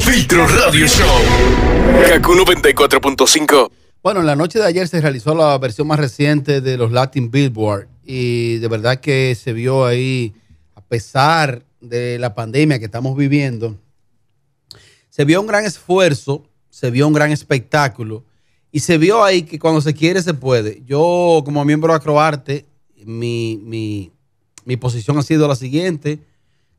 filtro radio show. 94.5. Bueno, en la noche de ayer se realizó la versión más reciente de los Latin Billboard y de verdad que se vio ahí, a pesar de la pandemia que estamos viviendo, se vio un gran esfuerzo, se vio un gran espectáculo y se vio ahí que cuando se quiere se puede. Yo como miembro de Acroarte, mi, mi posición ha sido la siguiente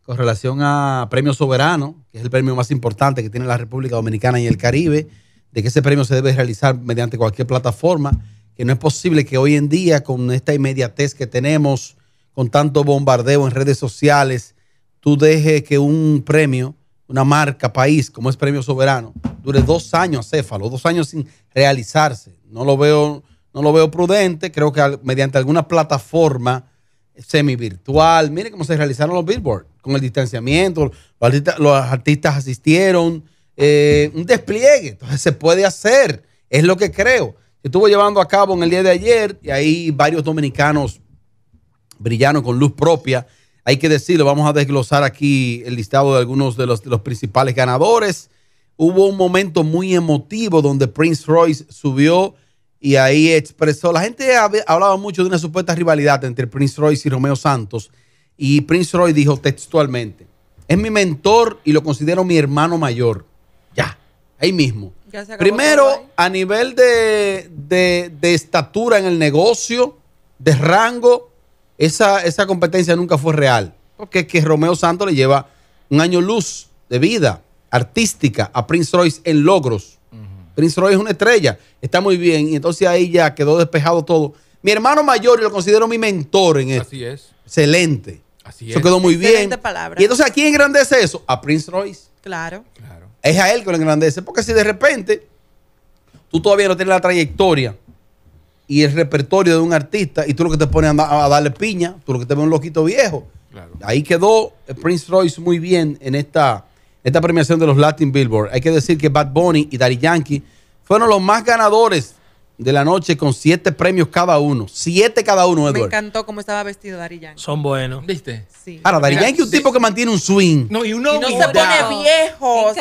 con relación a Premio Soberano, que es el premio más importante que tiene la República Dominicana y el Caribe, de que ese premio se debe realizar mediante cualquier plataforma, que no es posible que hoy en día, con esta inmediatez que tenemos, con tanto bombardeo en redes sociales, tú dejes que un premio, una marca, país, como es Premio Soberano, dure dos años Céfalo, dos años sin realizarse. No lo veo, no lo veo prudente, creo que mediante alguna plataforma semi virtual, mire cómo se realizaron los billboards con el distanciamiento, los artistas, asistieron, eh, un despliegue, entonces se puede hacer, es lo que creo. Se estuvo llevando a cabo en el día de ayer y ahí varios dominicanos brillaron con luz propia. Hay que decirlo, vamos a desglosar aquí el listado de algunos de los, de los principales ganadores. Hubo un momento muy emotivo donde Prince Royce subió y ahí expresó, la gente hablaba mucho de una supuesta rivalidad entre Prince Royce y Romeo Santos y Prince Roy dijo textualmente, es mi mentor y lo considero mi hermano mayor. Ya, ahí mismo. Primero, a nivel de, estatura en el negocio, de rango, esa, esa competencia nunca fue real. Porque es que Romeo Santos le lleva un año luz de vida artística a Prince Royce en logros. Prince Royce es una estrella, está muy bien. Y entonces ahí ya quedó despejado todo. Mi hermano mayor, y lo considero mi mentor en esto. Así es. Excelente. Así eso quedó muy bien. Y entonces, ¿a quién engrandece eso? A Prince Royce. Claro. Es a él que lo engrandece. Porque si de repente tú todavía no tienes la trayectoria y el repertorio de un artista y tú lo que te pones a, darle piña, tú lo que te ve un loquito viejo. Claro. Ahí quedó Prince Royce muy bien en esta, esta premiación de los Latin Billboard. Hay que decir que Bad Bunny y Daddy Yankee fueron los más ganadores de la noche con siete premios cada uno. Siete cada uno, Edward. Me encantó cómo estaba vestido Dari Yankee. Son buenos. ¿Viste? Sí. Ahora, Dari Yankee es un tipo que mantiene un swing. No, y uno no se pone viejo. O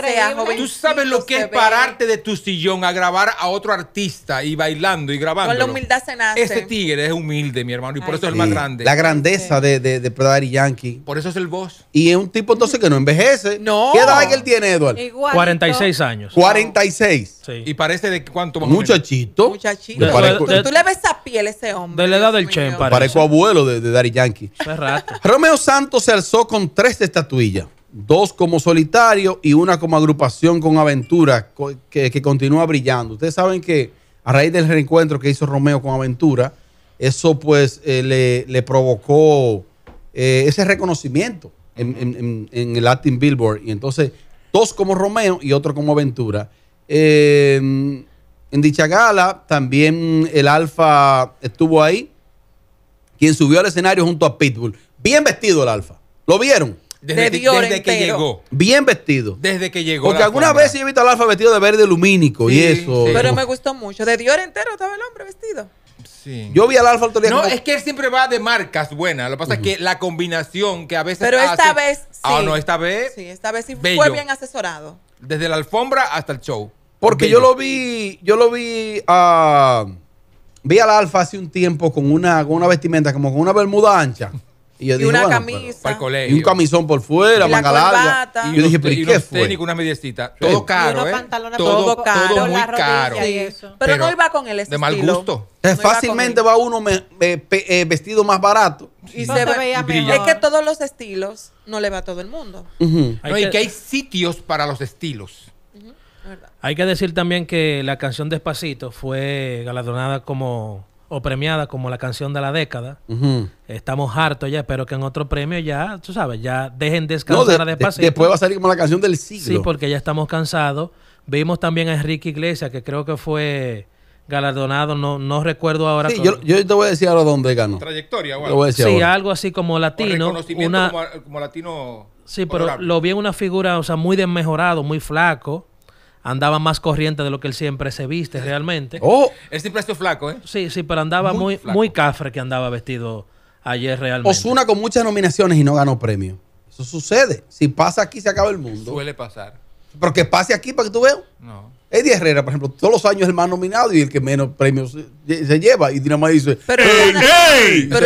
Tú sabes lo que es pararte de tu sillón a grabar a otro artista y bailando y grabando. Con la humildad se nace. Ese tigre es humilde, mi hermano, y por eso es el más grande. La grandeza de, de, de, Dari Yankee. Por eso es el boss. Y es un tipo entonces que no envejece. No. ¿Qué edad que él tiene, Edward? Igual. 46 años. 46. Sí. Y parece de cuánto más Muchachito. Tú le ves a piel a ese hombre. De la edad del Chen, Parezco abuelo de, de Yankee. Romeo Santos se alzó con tres estatuillas, dos como solitario y una como agrupación con aventura que, continúa brillando. Ustedes saben que a raíz del reencuentro que hizo Romeo con Aventura, eso pues eh, le, provocó eh, ese reconocimiento en, el Latin Billboard. Y entonces, dos como Romeo y otro como Aventura. Eh, en dicha gala también el Alfa estuvo ahí, quien subió al escenario junto a Pitbull. Bien vestido el Alfa. ¿Lo vieron? Desde, que llegó. Bien vestido. Desde que llegó. Porque alguna vez sí he visto al Alfa vestido de verde lumínico y eso. Pero me gustó mucho. De Dior entero estaba el hombre vestido. Sí. Yo vi al Alfa el día No, es que él siempre va de marcas buenas. Lo que pasa es que la combinación que a veces. Pero esta vez. Ah, sí. Ah no, esta vez. Sí, esta vez sí fue bien asesorado. Desde la alfombra hasta el show. Porque yo lo vi, yo lo vi a. Uh, vi al Alfa hace un tiempo con una, con una vestimenta, como con una bermuda ancha. Y, una camisa. y un camisón por fuera, y manga Y, yo dije, ¿pero qué fue? Técnico, una mediecita. Todo caro, ¿eh? Todo, todo, Todo muy caro. Pero, no iba con el estilo. De mal gusto. fácilmente va uno eh, vestido más barato. Y se, veía Es que todos los estilos no le va a todo el mundo. y que hay sitios para los estilos. Hay que decir también que la canción Despacito fue galardonada como o premiada como la canción de la década. Estamos hartos ya, espero que en otro premio ya, tú sabes, ya dejen de a Despacito. después va a salir como la canción del siglo. Sí, porque ya estamos cansados. Vimos también a Enrique Iglesias, que creo que fue galardonado, no, no recuerdo ahora. Sí, yo, te voy a decir ahora dónde ganó. Trayectoria, igual. Sí, algo así como latino. como, latino. Sí, pero lo vi en una figura, o sea, muy desmejorado, muy flaco andaba más corriente de lo que él siempre se viste eh, realmente. Oh, él siempre ha flaco, ¿eh? Sí, sí, pero andaba muy, muy, cafre que andaba vestido ayer realmente. Osuna con muchas nominaciones y no ganó premio. Eso sucede. Si pasa aquí, se acaba el mundo. Suele pasar. Pero que pase aquí para que tú veas. No. Eddie Herrera, por ejemplo, todos los años es el más nominado y el que menos premios se, lleva. Y Dinamarca dice, pero, el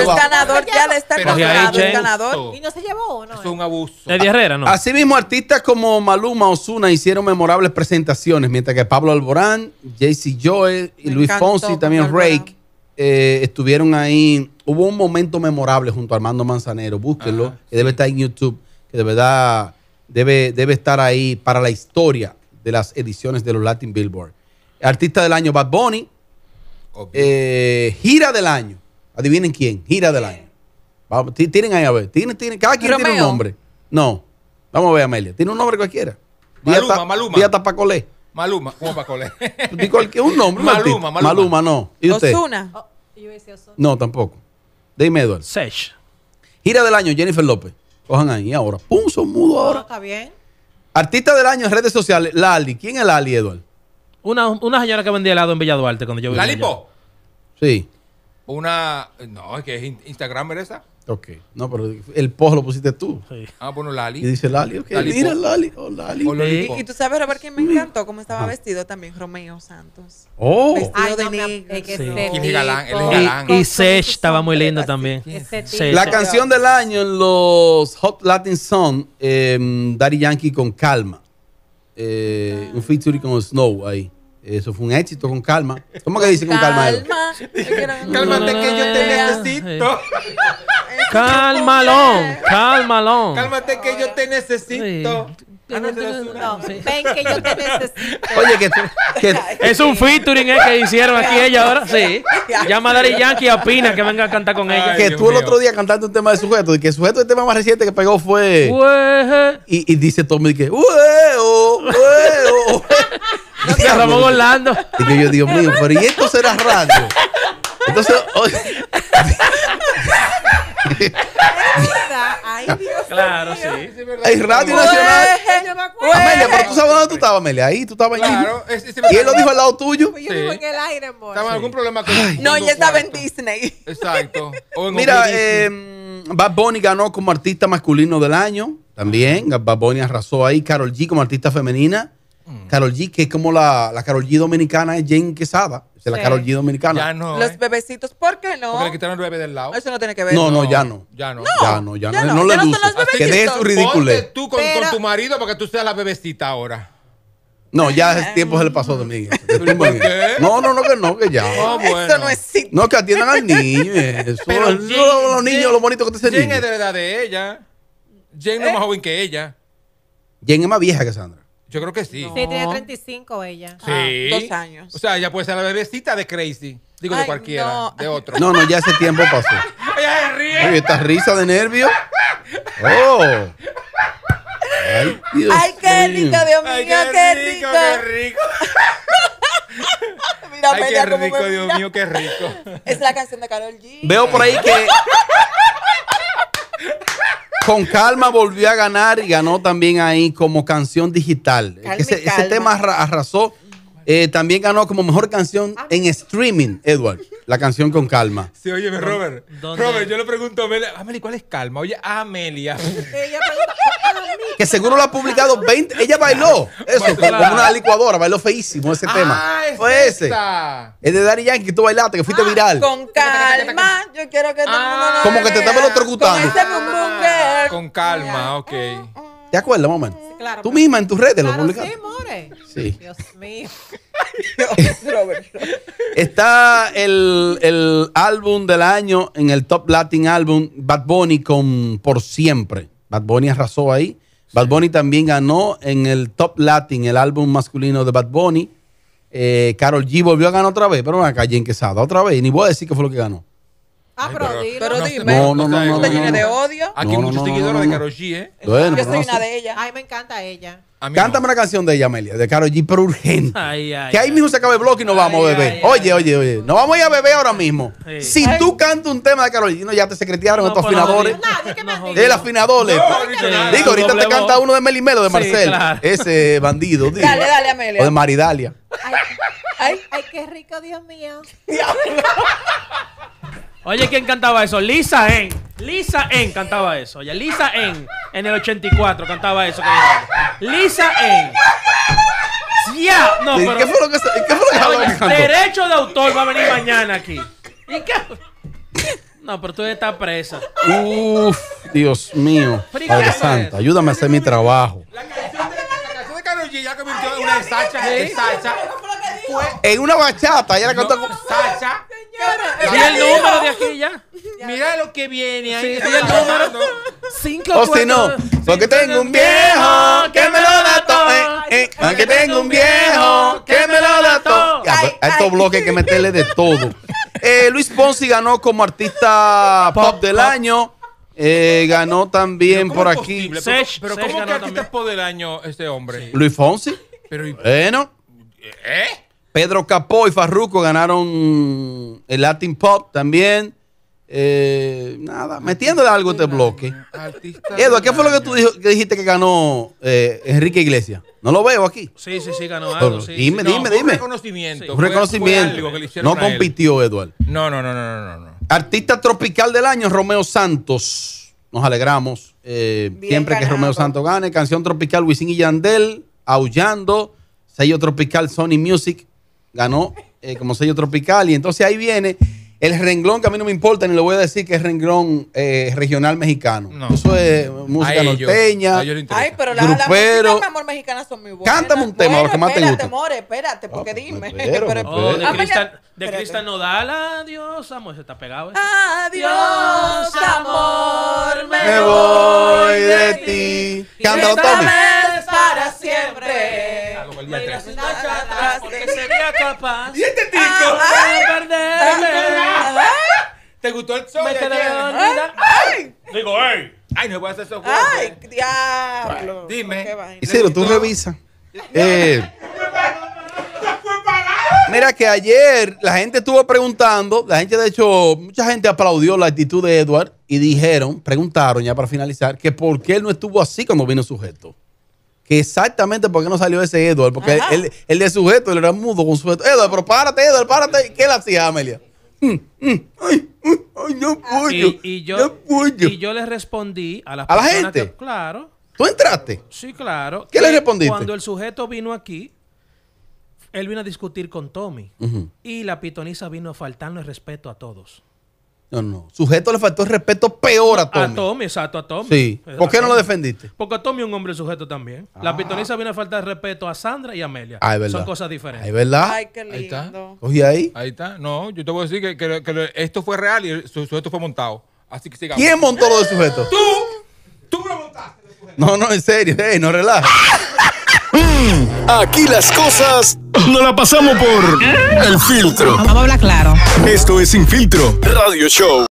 ganador ya le está comprado el ganador. Y no se llevó, ¿no? es un abuso. Eddie Herrera, ¿no? Asimismo, artistas como Maluma, Osuna hicieron memorables presentaciones, mientras que Pablo Alborán, JC Joel y Luis Fonsi, también Rake, eh, estuvieron ahí. Hubo un momento memorable junto a Armando Manzanero, búsquenlo, ah, que debe estar en YouTube, que de verdad debe, debe estar ahí para la historia de las ediciones de los Latin Billboard. Artista del año, Bad Bunny. Eh, gira del año. Adivinen quién, gira del año. tienen ahí a ver. cada quien tiene un nombre. No. Vamos a ver, Amelia. Tiene un nombre cualquiera. Maluma, Maluma. Maluma, ¿cómo un nombre. Maluma, Maluma. Maluma, no. ¿Y usted? Osuna. Oh, no, tampoco. Dame Edward. Sesh. Gira del año, Jennifer López. Cojan ahí ahora. Pum, mudo ahora. Oh, está bien. Artista del año en redes sociales, Lali. ¿Quién es Lali, Eduardo? Una, una señora que vendía helado en Villa Duarte cuando yo vivía. ¿Lalipo? Sí una. No, es que es Instagram esa. Ok. No, pero el post lo pusiste tú. Ah, bueno, Lali. Y dice Lali, ok. Mira, Lali. Oh, Lali. Y, tú sabes, Robert, que me mm. encantó cómo estaba ah. vestido también Romeo Santos. Oh. Vestido y, Sech, es Y, estaba muy lindo también. La canción del año en los Hot Latin Song, em, Daddy Yankee con Calma. Eh, un feature con Snow ahí. Eso fue un éxito con calma. ¿Cómo que dice con calma? Calma. Cálmate que yo te necesito. Este cálmalón, cálmalón. Cálmate que yo te necesito. No, Ven que yo te necesito. Oye, que, que es un featuring eh, que hicieron aquí ella ahora. Sí. Llama a Dari Yankee a Pina que venga a cantar con ella. que tú el otro día cantaste un tema de sujeto. Y que el sujeto el tema más reciente que pegó fue. Y, dice Tommy que. Uejo, oh, uejo, Ramón Orlando. Y yo, yo, Dios mío, pero ¿y esto será radio? Entonces, Ay, Dios claro, mío. sí. sí Hay Radio pues, Nacional. Eh, Amelia, pero tú sabes dónde tú estabas, Amelia. Ahí tú estabas claro, y él lo dijo al lado tuyo. Pues yo sí. el aire, amor. Estaba en algún problema con Ay, No, yo estaba en Disney. Exacto. Mira, eh, Bad Bunny ganó como artista masculino del año. También. Bad Bunny arrasó ahí. Carol G como artista femenina. Carol mm. G, que es como la, la Carol G dominicana, es Jane Quesada. Es la Carol G dominicana. Ya no. Los eh. bebecitos, ¿por qué no? Porque le quitaron el bebé del lado. Eso no tiene que ver. No, no, ya no. Ya no. Ya no, ya, no. no. le Ya que deje su ridículo. tú con, tu marido para que tú seas la bebecita ahora. No, ya el tiempo se le pasó de mí. No, no, no, que no, que ya. Ah, no existe. No, que atiendan al niño. Eso. los niños, los lo bonito que te Jane es de la edad de ella. Jane no es ¿Eh? más joven que ella. Jen es más vieja que Sandra. Yo creo que sí. Sí, tiene 35 ella. Sí. Ah, dos años. O sea, ella puede ser la bebecita de Crazy. Digo, de cualquiera, de otro. No, no, ya ese tiempo pasó. Ella se ríe. Oye, esta risa de nervio. ¡Oh! Ay, qué rico, Dios mío, Ay, qué, rico, Qué rico. Ay, qué rico, Dios mío, qué rico. Es la canción de Carol G. Veo por ahí que con Calma volvió a ganar y ganó también ahí como canción digital. ese, tema arrasó. Eh, también ganó como mejor canción ah. en streaming, Edward. La canción con calma. Sí, oye, Robert. Robert, yo le pregunto a Amelia, Amelia, ¿cuál es calma? Oye, Amelia que seguro lo ha publicado 20. Ella bailó eso, con como una licuadora, bailó feísimo ese ah, tema. Fue ese. Es de Dari Yankee, tú bailaste, que fuiste ah, viral. Con calma, yo quiero que todo ah. Como que te estamos otro gustando con calma, ok. ¿Te acuerdas, mamá? claro. Tú misma en tus redes lo publicaste. Sí, more. Dios mío. Está el, el álbum del año en el Top Latin álbum Bad Bunny con Por Siempre. Bad Bunny arrasó ahí. Bad Bunny también ganó en el Top Latin, el álbum masculino de Bad Bunny. Carol eh, G volvió a ganar otra vez, pero calle en Quesada otra vez. Ni voy a decir qué fue lo que ganó. Ah, pero, dime. No, te llenes de odio. Aquí hay muchos seguidores de Karol G, ¿eh? Bueno, Yo soy una de ellas. Ay, me encanta ella. Cántame una canción de ella, Amelia, de Karol G, pero urgente. Ay, ay, que ahí mismo se acabe el bloque y nos vamos a beber. oye, oye, oye. Nos vamos a ir a beber ahora mismo. Si tú cantas un tema de Karol G, no, ya te secretearon estos afinadores. El afinador. Digo, ahorita te canta uno de Melimelo, de Marcel. Ese bandido. Dale, dale, Amelia. O de Maridalia. Ay, ay, qué rico, Dios mío. Oye, ¿quién cantaba eso? Lisa En. Lisa En cantaba eso. Oye, Lisa En en el 84 cantaba eso. Lisa En. Ya, no, pero. ¿Qué fue lo que, qué fue lo que Derecho de autor va a venir mañana aquí. ¿Y qué? No, pero tú estás presa. Uf, Dios mío. Padre ayúdame a hacer mi trabajo. La canción de, la canción de G ya convirtió en una salsa. En una bachata. Ya la cantó con. Mira el número de aquí ya. Mira lo que viene ahí. el número. Cinco, o si no, porque tengo un viejo que me lo da todo. Porque tengo un viejo que me lo da todo. Pues, a estos bloques hay que meterle de todo. Eh, Luis Ponzi ganó como artista pop, del año. Eh, ganó también por aquí. Pero, ¿cómo que artista pop del año este hombre? Luis Fonsi. bueno. ¿Eh? Pedro Capó y Farruco ganaron el Latin Pop también. Eh, nada, metiéndole algo este bloque. Eduardo, ¿qué fue lo que tú dijiste que ganó eh, Enrique Iglesias? No lo veo aquí. Sí, sí, sí, ganó algo. dime, dime, dime. Un reconocimiento. reconocimiento. no compitió, Eduardo. No, no, no, no, no, no. Artista tropical del año, Romeo Santos. Nos alegramos. Eh, siempre que Romeo Santos gane. Canción tropical, Wisin y Yandel. Aullando. Sello tropical, Sony Music ganó eh, como sello tropical. Y entonces ahí viene el renglón que a mí no me importa, ni le voy a decir que es renglón eh, regional mexicano. Eso es música norteña. Ay, pero las la, música amor, son muy buenas. Cántame un tema, lo que más te gusta. espérate, porque ah, pues, dime. Oh, de, Cristal Nodal, adiós, amor, está pegado. Adiós, amor, me, me voy de ti. Cántalo, Tommy porque sería capaz. ¿Y este tico? ¿Te gustó el show? Digo, Ay, no voy a hacer Ay, pues. Dime. tú revisas eh. mira que ayer la gente estuvo preguntando, la gente de hecho, mucha gente aplaudió la actitud de Edward y dijeron, preguntaron ya para finalizar, que por qué él no estuvo así cuando vino sujeto que exactamente por qué no salió ese Edward, porque el de sujeto, él era mudo con sujeto. Edward, pero párate, Edward, párate. ¿Qué le hacía Amelia? Mm, mm, mm, ay, no ah, puedo, y, yo, y yo le respondí a, ¿A la gente. claro. ¿Tú entraste? Sí, claro. ¿Qué le respondiste? Cuando el sujeto vino aquí, él vino a discutir con Tommy. Y la pitonisa vino a el respeto a todos. No, no. Sujeto le faltó el respeto peor a Tommy. A Tommy, exacto, a Tommy. Sí. ¿Por, qué no lo defendiste? Porque Tommy es un hombre sujeto también. La ah. pitoniza viene a faltar respeto a Sandra y a Amelia. Ah, verdad. Son cosas diferentes. Ay, ah, verdad. Ay, qué lindo. Ahí está. ahí. Ahí está. No, yo te voy a decir que, que, esto fue real y el sujeto fue montado. Así que sigamos. ¿Quién montó lo de sujeto? ¡Tú! ¡Tú lo montaste! No, no, en serio. no relajes. aquí las cosas nos la pasamos por el filtro. Vamos a hablar claro. Esto es Sin Filtro Radio Show.